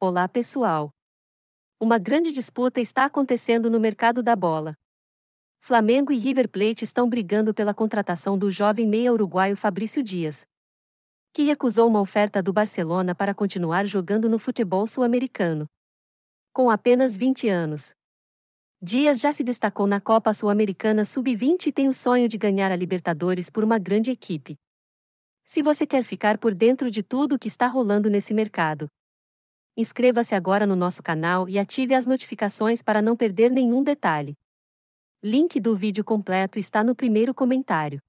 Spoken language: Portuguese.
Olá pessoal! Uma grande disputa está acontecendo no mercado da bola. Flamengo e River Plate estão brigando pela contratação do jovem meia uruguaio Fabrício Dias, que recusou uma oferta do Barcelona para continuar jogando no futebol sul-americano. Com apenas 20 anos, Dias já se destacou na Copa Sul-Americana Sub-20 e tem o sonho de ganhar a Libertadores por uma grande equipe. Se você quer ficar por dentro de tudo o que está rolando nesse mercado, Inscreva-se agora no nosso canal e ative as notificações para não perder nenhum detalhe. Link do vídeo completo está no primeiro comentário.